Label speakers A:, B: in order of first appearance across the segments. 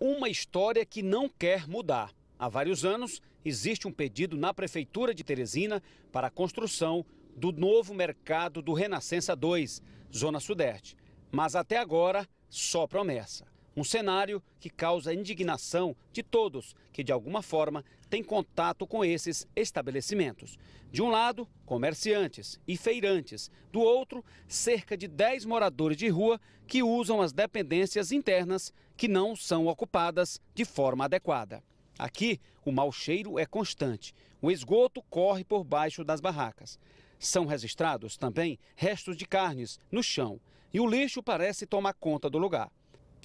A: uma história que não quer mudar. Há vários anos, existe um pedido na Prefeitura de Teresina para a construção do novo mercado do Renascença 2, Zona Sudeste. Mas até agora, só promessa. Um cenário que causa indignação de todos que, de alguma forma, têm contato com esses estabelecimentos. De um lado, comerciantes e feirantes. Do outro, cerca de 10 moradores de rua que usam as dependências internas que não são ocupadas de forma adequada. Aqui, o mau cheiro é constante. O esgoto corre por baixo das barracas. São registrados também restos de carnes no chão e o lixo parece tomar conta do lugar.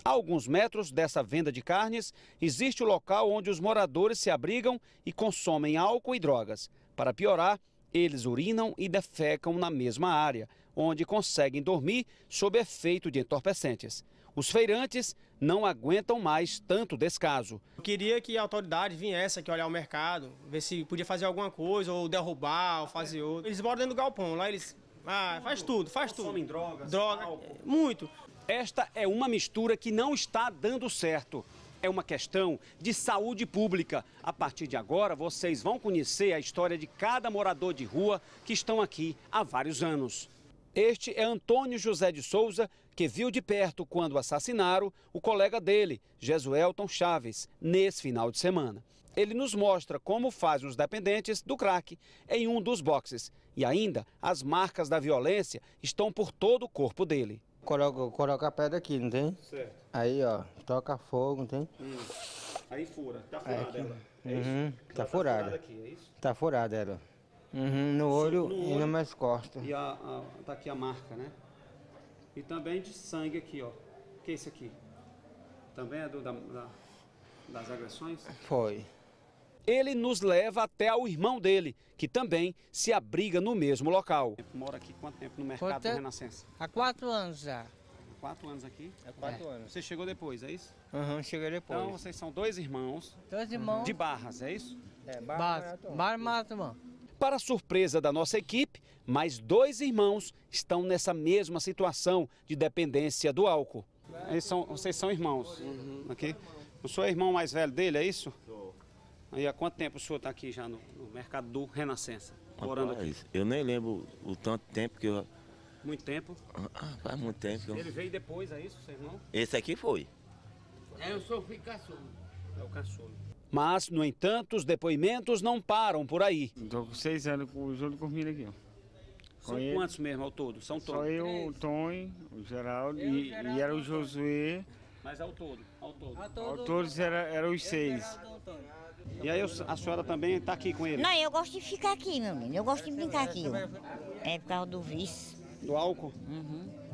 A: A alguns metros dessa venda de carnes, existe o local onde os moradores se abrigam e consomem álcool e drogas. Para piorar, eles urinam e defecam na mesma área, onde conseguem dormir sob efeito de entorpecentes. Os feirantes não aguentam mais tanto descaso. Eu queria que a autoridade viesse aqui olhar o mercado, ver se podia fazer alguma coisa, ou derrubar, ou fazer outro. Eles moram dentro do galpão, lá eles. Ah, faz tudo, faz tudo. Consomem drogas, droga, álcool. muito. Esta é uma mistura que não está dando certo. É uma questão de saúde pública. A partir de agora, vocês vão conhecer a história de cada morador de rua que estão aqui há vários anos. Este é Antônio José de Souza, que viu de perto quando assassinaram o colega dele, Jesuelton Chaves, nesse final de semana. Ele nos mostra como faz os dependentes do crack em um dos boxes. E ainda, as marcas da violência estão por todo o corpo dele. Coloca, coloca a pedra aqui, não tem? Certo. Aí, ó, toca fogo, não tem? Hum. Aí fura. Tá furada ela. Uhum, é uhum. Tá, furada. furada aqui, é isso? Tá furada ela. Uhum, no, olho, no olho e nas costas. E a, a, tá aqui a marca, né? E também de sangue aqui, ó. Que é isso aqui? Também é do, da, da, das agressões? Foi ele nos leva até ao irmão dele, que também se abriga no mesmo local. Mora aqui quanto tempo no mercado Quanta... do é? Renascença? Há quatro anos já. Quatro anos aqui? É quatro é. anos. Você chegou depois, é isso? Aham, uhum, cheguei depois. Então vocês são dois irmãos. Dois irmãos. De Barras, é isso? É, Barras. Barras irmão. Para surpresa da nossa equipe, mais dois irmãos estão nessa mesma situação de dependência do álcool. Eles são, vocês são irmãos, uhum. ok? O seu irmão mais velho dele, é isso? Sou. Aí há quanto tempo o senhor está aqui já no, no, mercado do Renascença? Morando aqui? Eu nem lembro o tanto tempo que eu. Muito tempo? Ah, faz muito tempo. Ele veio depois, é isso, seu irmão? Esse aqui foi. É, eu sou o caçulo. É o caçulo. Mas, no entanto, os depoimentos não param por aí. Estou com seis anos com os outros comigo aqui, São quantos mesmo ao todo? São todos? Só eu, o Tom, o Geraldo, e, e, era o então. Josué. Mas ao todo, ao todo. Ao todo, ao todo era, era os seis. E aí a senhora também está aqui com ele? Não, eu gosto de ficar aqui, meu menino. Eu gosto de brincar aqui. Ó. É por causa do vício. Do álcool? Uhum.